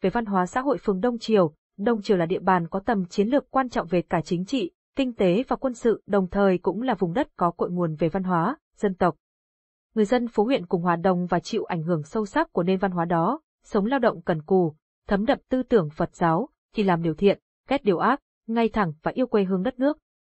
về văn hóa xã hội phường Đông Triều, Đông Triều là địa bàn có tầm chiến lược quan trọng về cả chính trị, kinh tế và quân sự, đồng thời cũng là vùng đất có cội nguồn về văn hóa, dân tộc. Người dân phố huyện cùng hòa đồng và chịu ảnh hưởng sâu sắc của nền văn hóa đó, sống lao động cần cù, thấm đậm tư tưởng Phật giáo, thì làm điều thiện, ghét điều ác, ngay thẳng và yêu quê hương đất nước.